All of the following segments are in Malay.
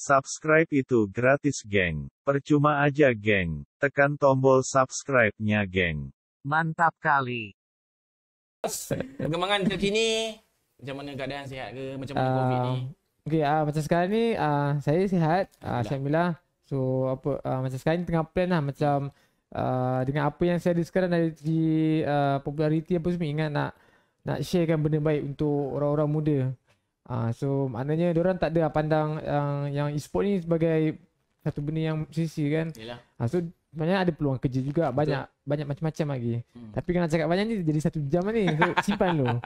Subscribe itu gratis geng. Percuma aja geng. Tekan tombol subscribe-nya geng. Mantap kali. Perkembangan terkini. Macam mana keadaan sihat ke? Macam mana uh, COVID ni? Okey, uh, macam sekarang ni uh, saya sihat. Uh, Alhamdulillah. So, apa, uh, macam sekarang ni tengah plan lah. Macam uh, dengan apa yang saya ada sekarang dari uh, populariti apa semua. Ingat nak nak sharekan benda baik untuk orang-orang muda. Ah uh, so maknanya dia orang tak ada ah, pandang yang uh, yang e-sport ni sebagai satu benda yang sisi kan. Yalah. Uh, ah, so banyak ada peluang kerja juga Betul. banyak banyak macam-macam lagi. Hmm. Tapi kena cakap banyak ni jadi satu jam ni. So simpan dulu.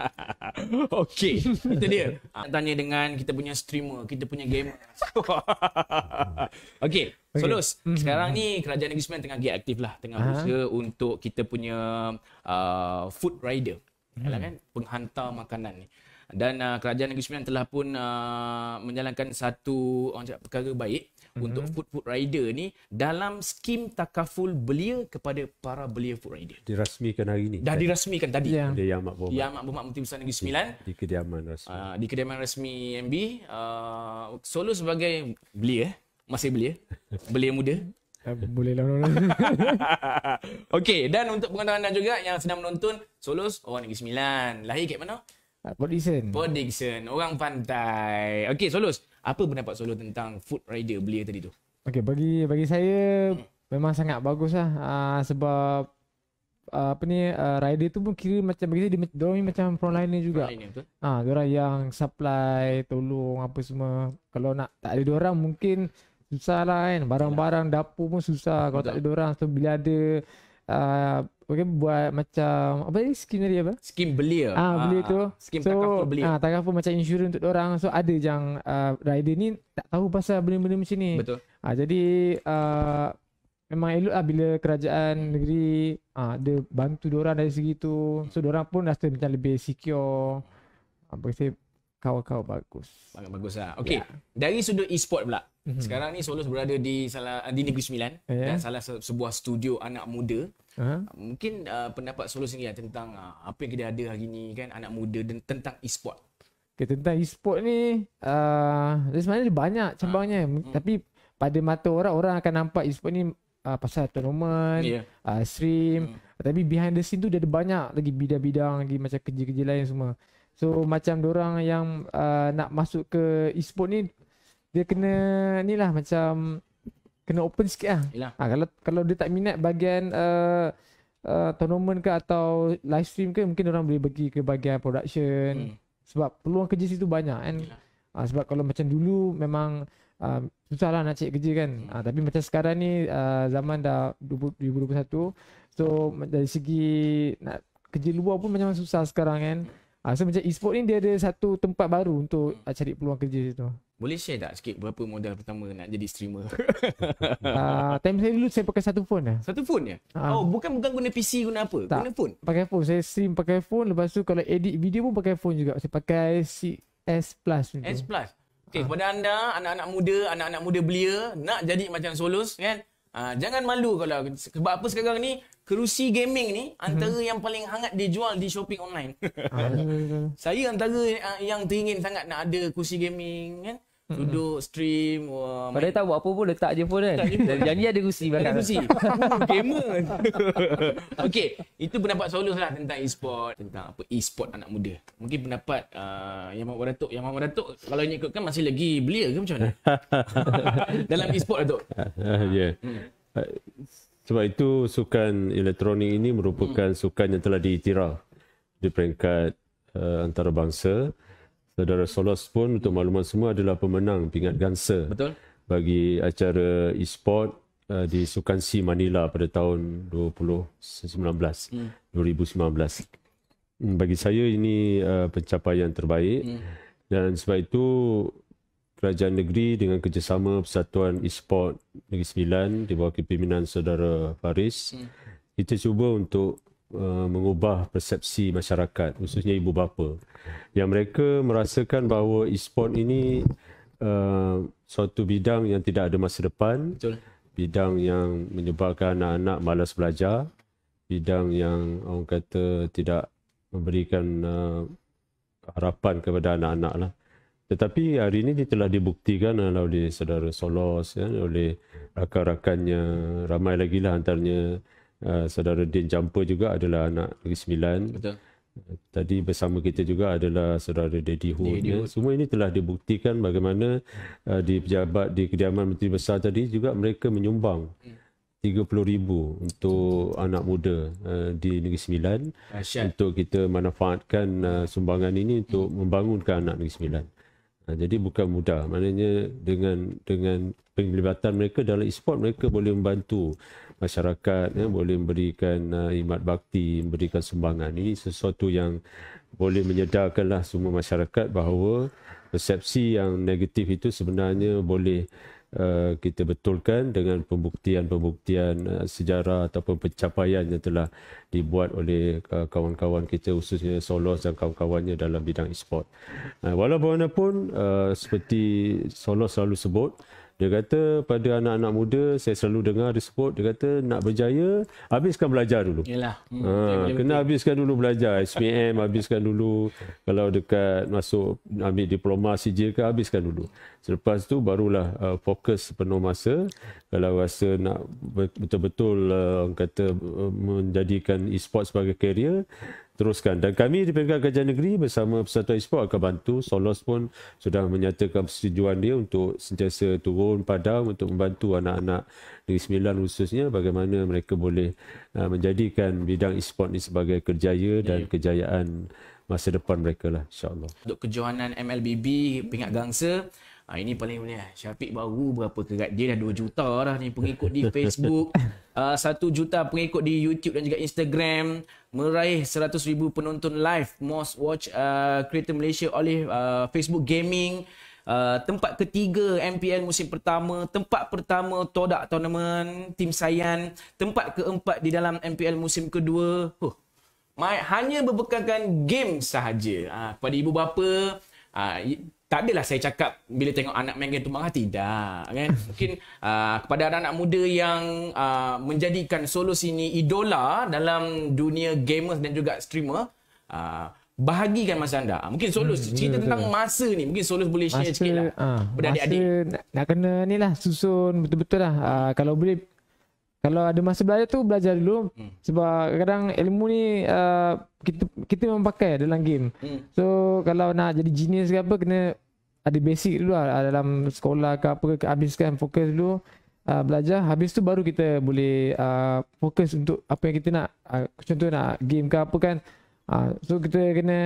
Okey. Itu dia. Nak ah, tanya dengan kita punya streamer, kita punya gamer. Okey. Okay. So Los, mm-hmm. sekarang ni kerajaan Negeri Sembilan tengah giat aktif lah tengah uh-huh. untuk kita punya uh, food rider. Hmm. kan penghantar makanan ni dan uh, kerajaan negeri Sembilan telah pun uh, menjalankan satu orang cakap perkara baik mm-hmm. untuk food food rider ni dalam skim takaful belia kepada para belia food rider dirasmikan hari ini dah tadi. dirasmikan tadi ya dia yang mak bomba yang mak menteri besar negeri Sembilan di, di kediaman rasmi uh, di kediaman rasmi MB uh, ah, solo sebagai belia eh? masih belia belia muda ya, boleh lah, lah. Okey dan untuk pengantaran anda juga yang sedang menonton Solos orang negeri Sembilan lahir ke mana Port Dixon. Orang pantai. Okay, Solos. Apa pendapat Solos tentang Food Rider belia tadi tu? Okay, bagi bagi saya hmm. memang sangat bagus lah. Uh, sebab uh, apa ni, uh, rider tu pun kira macam bagi saya, dia, dia, dia macam frontliner juga. Frontliner betul. Ha, orang yang supply, tolong apa semua. Kalau nak tak ada orang mungkin susah lah kan. Barang-barang dapur pun susah betul. kalau tak ada orang. So, bila ada uh, okay, buat macam apa ni skim dia apa? Skim belia. Ah uh, belia ah, tu. Ah, skim so, takaful belia. Ah uh, takaful macam insurans untuk orang. So ada yang uh, rider ni tak tahu pasal benda-benda macam ni. Betul. Ah jadi uh, memang elok lah bila kerajaan negeri ah uh, dia bantu orang dari segi tu. So orang pun rasa macam lebih secure. Apa uh, kau-kau bagus. Bagus bagus lah. Okay. Yeah. Dari sudut e-sport pula. Mm-hmm. Sekarang ni Solos berada di salah di Negeri Sembilan yeah. dan salah se- sebuah studio anak muda. Uh-huh. Mungkin uh, pendapat Solos sendiri lah tentang uh, apa yang kita ada hari ni kan anak muda dan tentang e-sport. Okay, tentang e-sport ni uh, sebenarnya banyak ah. cabangnya. Uh, mm. Tapi pada mata orang, orang akan nampak e-sport ni uh, pasal tournament, yeah. uh, stream. Mm. Tapi behind the scene tu dia ada banyak lagi bidang-bidang lagi macam kerja-kerja lain semua. So macam orang yang uh, nak masuk ke e-sport ni dia kena ni lah macam kena open sikit lah. Ha, kalau kalau dia tak minat bagian uh, uh, tournament ke atau live stream ke mungkin orang boleh pergi ke bagian production hmm. sebab peluang kerja situ banyak kan. Ha, sebab kalau macam dulu memang uh, susah lah nak cek kerja kan. Hmm. Ha, tapi macam sekarang ni uh, zaman dah 2021 so dari segi nak kerja luar pun macam susah sekarang kan. Hmm. Ha, so macam e-sport ni dia ada satu tempat baru untuk hmm. cari peluang kerja tu. Boleh share tak sikit berapa modal pertama nak jadi streamer? uh, time saya dulu saya pakai satu phone lah. Satu phone je? Ya? Uh, ah. oh bukan bukan guna PC guna apa? Tak, guna phone? Pakai phone. Saya stream pakai phone. Lepas tu kalau edit video pun pakai phone juga. Saya pakai S Plus. Gitu. S Plus? Okay uh. pada anda, anak-anak muda, anak-anak muda belia nak jadi macam solus kan? Uh, jangan malu kalau sebab apa sekarang ni kerusi gaming ni mhm. antara hmm. yang paling hangat dijual di shopping online. Ah. saya antara ah, yang teringin sangat nak ada kerusi gaming kan. Duduk stream wah. Padahal tahu apa pun letak je pun kan. Dan yang ada kerusi bakal. Ada kerusi. Oh, gamer. Okey, itu pendapat Solos lah tentang e-sport, tentang apa e-sport anak muda. Mungkin pendapat uh, yang mahu Datuk, yang mahu Datuk kalau ni ikutkan masih lagi belia ke macam mana? Dalam e-sport Datuk. Ya. Yeah. Hmm. Eh, sebab itu sukan elektronik ini merupakan hmm. sukan yang telah diiktiraf di peringkat uh, antarabangsa. Saudara Solos pun untuk hmm. makluman semua adalah pemenang pingat gansa Betul. bagi acara e-sport uh, di Sukan Si Manila pada tahun 2019. Hmm. 2019. Hmm, bagi saya ini uh, pencapaian terbaik hmm. dan sebab itu kerajaan negeri dengan kerjasama Persatuan Esport Negeri Sembilan di bawah kepimpinan saudara Faris. Hmm. Kita cuba untuk uh, mengubah persepsi masyarakat khususnya ibu bapa yang mereka merasakan bahawa esport ini uh, suatu bidang yang tidak ada masa depan. Betul. Bidang yang menyebabkan anak-anak malas belajar, bidang yang orang kata tidak memberikan uh, harapan kepada anak-anak lah. Tetapi hari ini telah dibuktikan lah oleh saudara Solos, ya, oleh rakan-rakannya, ramai lagi lah antaranya uh, saudara Din Jampa juga adalah anak Negeri Sembilan. Tadi bersama kita juga adalah saudara Daddy Hood. Daddy ya. Semua ini telah dibuktikan bagaimana uh, di pejabat di kediaman Menteri Besar tadi juga mereka menyumbang hmm. RM30,000 untuk hmm. anak muda uh, di Negeri Sembilan Asyad. untuk kita manfaatkan uh, sumbangan ini untuk hmm. membangunkan anak Negeri Sembilan. Ha, jadi bukan mudah. Maknanya dengan dengan penglibatan mereka dalam e-sport mereka boleh membantu masyarakat ya, boleh memberikan uh, ha, imat bakti, memberikan sumbangan. Ini sesuatu yang boleh menyedarkanlah semua masyarakat bahawa persepsi yang negatif itu sebenarnya boleh Eh, kita betulkan dengan pembuktian-pembuktian uh, sejarah ataupun pencapaian yang telah dibuat oleh uh, kawan-kawan kita khususnya Solos dan kawan-kawannya dalam bidang e-sport. Uh, walaupun uh, seperti Solos selalu sebut, dia kata pada anak-anak muda saya selalu dengar disebut dia kata nak berjaya habiskan belajar dulu. Yalah. Hmm, ha, kena habiskan dulu belajar SPM habiskan dulu kalau dekat masuk ambil diploma Sijil, ke habiskan dulu. Selepas tu barulah uh, fokus penuh masa kalau rasa nak betul-betul uh, kata uh, menjadikan e-sport sebagai career teruskan dan kami di peringkat kerajaan negeri bersama Persatuan Esport akan bantu Solos pun sudah menyatakan persetujuan dia untuk sentiasa turun padam untuk membantu anak-anak Negeri Sembilan khususnya bagaimana mereka boleh uh, menjadikan bidang esport ini sebagai kerjaya dan kejayaan masa depan mereka lah insyaAllah untuk kejohanan MLBB pingat gangsa Ha, ini paling boleh. Syafiq baru berapa kerat. Dia dah 2 juta dah ni pengikut di Facebook. Uh, ah, 1 juta pengikut di YouTube dan juga Instagram. Meraih 100 ribu penonton live. Most watch uh, creator Malaysia oleh uh, Facebook Gaming. Uh, tempat ketiga MPL musim pertama. Tempat pertama Todak Tournament. Tim Sayan. Tempat keempat di dalam MPL musim kedua. Huh. My, hanya berbekalkan game sahaja. Uh, kepada ibu bapa, Uh, tak adalah saya cakap bila tengok anak main game tu marah tidak kan mungkin uh, kepada anak-anak muda yang uh, menjadikan solo sini idola dalam dunia gamers dan juga streamer uh, bahagikan masa anda mungkin solo hmm, cerita betul. tentang masa ni mungkin solo boleh share masa, sikitlah uh, pada adik-adik nak, nak kena ni lah susun betul-betul lah uh, kalau boleh kalau ada masa belajar tu belajar dulu hmm. sebab kadang ilmu ni uh, kita kita memang pakai dalam game. Hmm. So kalau nak jadi genius ke apa kena ada basic dulu lah dalam sekolah ke apa ke habiskan fokus dulu uh, belajar habis tu baru kita boleh uh, fokus untuk apa yang kita nak uh, contoh nak game ke apa kan uh, so kita kena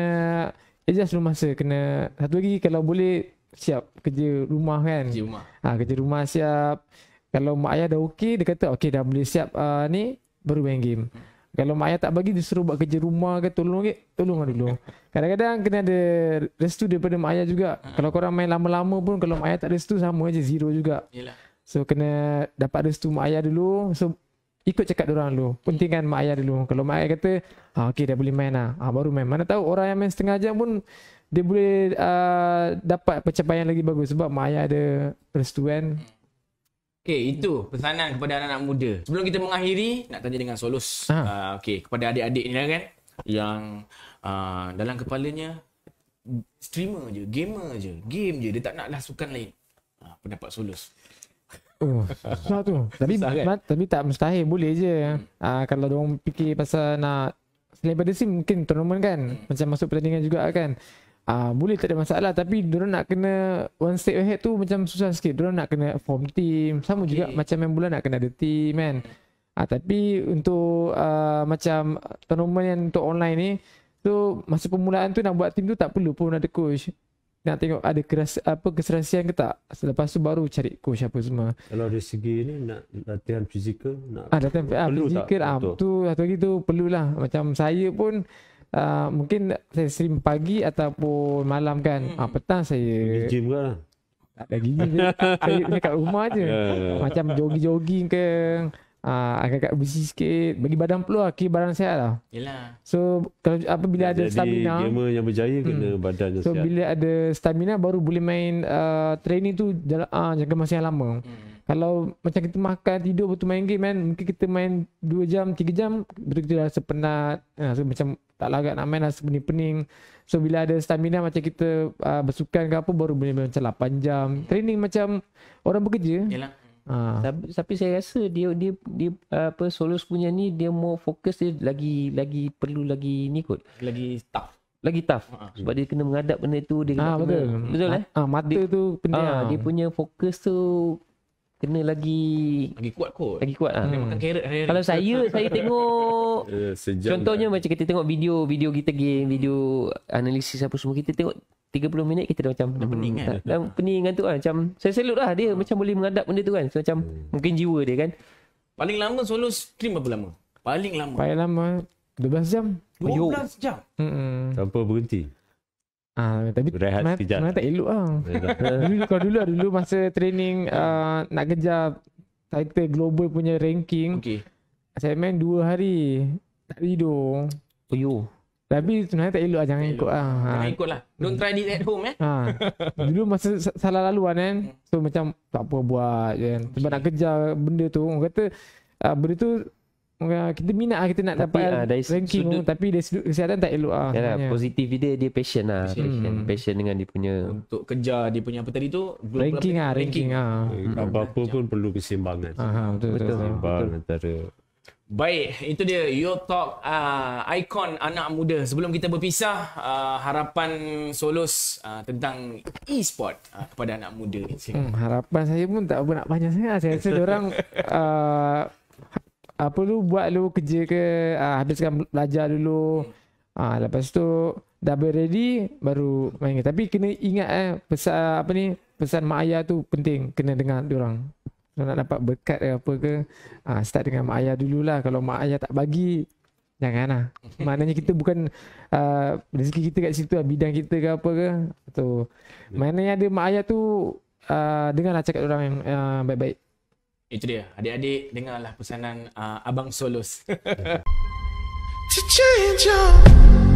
adjust dulu masa kena satu lagi kalau boleh siap kerja rumah kan kerja rumah ha, kerja rumah siap kalau mak ayah dah okey dia kata okey dah boleh siap uh, ni baru main game hmm. Kalau mak ayah tak bagi dia suruh buat kerja rumah ke tolong ke tolong lah dulu. Kadang-kadang kena ada restu daripada mak ayah juga. Hmm. Kalau korang main lama-lama pun kalau mak ayah tak restu sama aja zero juga. Yalah. So kena dapat restu mak ayah dulu. So ikut cakap dia orang dulu. Pentingkan mak ayah dulu. Kalau mak ayah kata, "Ha okey dah boleh main ah." ah. baru main. Mana tahu orang yang main setengah jam pun dia boleh uh, dapat pencapaian lagi bagus sebab mak ayah ada restu kan. Hmm. Okay, itu pesanan kepada anak-anak muda. Sebelum kita mengakhiri, nak tanya dengan Solus. Ha. Uh, ah, okay, kepada adik-adik ni lah kan. Yang uh, dalam kepalanya, streamer je, gamer je, game je. Dia tak nak lasukan lain. Uh, pendapat Solus. Oh, susah tu. tapi, susah, kan? ma- tapi tak mustahil, boleh je. Hmm. Uh, kalau diorang fikir pasal nak... Selain pada sim, mungkin tournament kan. Hmm. Macam masuk pertandingan juga kan. Ah uh, boleh tak ada masalah tapi dia nak kena one step ahead tu macam susah sikit. Dia nak kena form team. Sama okay. juga macam main bola nak kena ada team kan. Ah uh, tapi untuk uh, macam tournament yang untuk online ni tu masa permulaan tu nak buat team tu tak perlu pun ada coach. Nak tengok ada keras, apa keserasian ke tak. Selepas tu baru cari coach apa semua. Kalau dari segi ni nak latihan fizikal nak ah, uh, latihan ah, perlu fizikal, tak? Ah, uh, tu satu lagi tu perlulah. Macam saya pun Ah, mungkin saya stream pagi ataupun malam kan. Hmm. Ah uh, petang saya gym ke? Tak ada gym. saya, ni kat rumah aje. Yeah. Ya, ya. Macam jogging-jogging ke uh, agak-agak busy sikit bagi badan pula lah kira sihat lah Yelah. so kalau apa ah, bila ada stamina jadi gamer yang berjaya kena hmm. badan yang so, sihat so bila ada stamina baru boleh main uh, training tu jala, uh, jaga masa yang lama hmm. Kalau macam kita makan, tidur, betul main game kan Mungkin kita main 2 jam, 3 jam Betul kita rasa penat eh, rasa Macam tak lagak nak main, rasa pening-pening So bila ada stamina macam kita uh, bersukan ke apa Baru boleh macam 8 jam Training macam orang bekerja Yelah Ha. Ah. Tapi saya rasa dia dia dia apa Solus punya ni dia mau fokus dia lagi lagi perlu lagi ni kot. Lagi tough. Lagi tough. Ha. Sebab dia kena menghadap benda tu dia kena betul. Kena, betul eh? Ha, mata dia, tu penting. Ha, dia punya fokus tu kena lagi lagi kuat kot lagi kuat lah hmm. makan carrot hari-hari. kalau saya saya tengok uh, contohnya lah. macam kita tengok video video kita game video analisis apa semua kita tengok 30 minit kita dah macam dah pening hmm, kan dah pening kan tu kan macam saya selut lah dia macam boleh mengadap benda tu kan so, macam hmm. mungkin jiwa dia kan paling lama solo stream berapa lama paling lama paling lama 12 jam 12 jam hmm. tanpa berhenti Ah, tapi rehat mana, tak elok ah. dulu kau dulu lah, dulu masa training uh, nak kejar title global punya ranking. Okey. Saya main dua hari. Tak tidur. Oh, you. Tapi sebenarnya tak elok lah. Jangan ikut lah. Jangan ah. ikut lah. Don't try this at home eh. Ha. Dulu masa salah lalu kan kan. So macam tak apa buat je kan. Sebab okay. nak kejar benda tu. Orang kata uh, benda tu kita minat lah kita nak tapi, dapat uh, ranking sudut, tapi dia sudut kesihatan tak elok lah. Yalah, positif dia, dia passion lah. Passion. Hmm. passion. dengan dia punya. Untuk kejar dia punya apa tadi tu? Lah, ranking lah, ranking, hmm. lah. Apa-apa pun perlu kesimbangan. Aha, betul, betul, betul, betul. antara Baik, itu dia Your Talk uh, Icon Anak Muda. Sebelum kita berpisah, uh, harapan Solos uh, tentang e-sport uh, kepada anak muda. Hmm, harapan saya pun tak apa nak panjang sangat. Saya rasa diorang uh, apa lu buat lu kerja ke ah, habiskan belajar dulu hmm. ah, lepas tu dah ready baru main tapi kena ingat eh pesan apa ni pesan mak ayah tu penting kena dengar diorang kalau nak dapat berkat ke apa ke ah, start dengan mak ayah dululah kalau mak ayah tak bagi Jangan lah. Maknanya kita bukan uh, rezeki kita kat situ lah. Bidang kita ke apa ke. Atau, maknanya ada mak ayah tu uh, dengarlah cakap orang yang uh, baik-baik. Itu dia. Adik-adik, dengarlah pesanan uh, Abang Solos. to